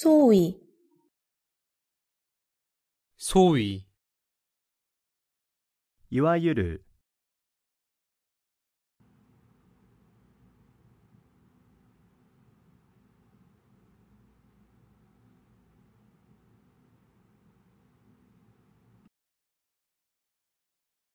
소意소意いわゆる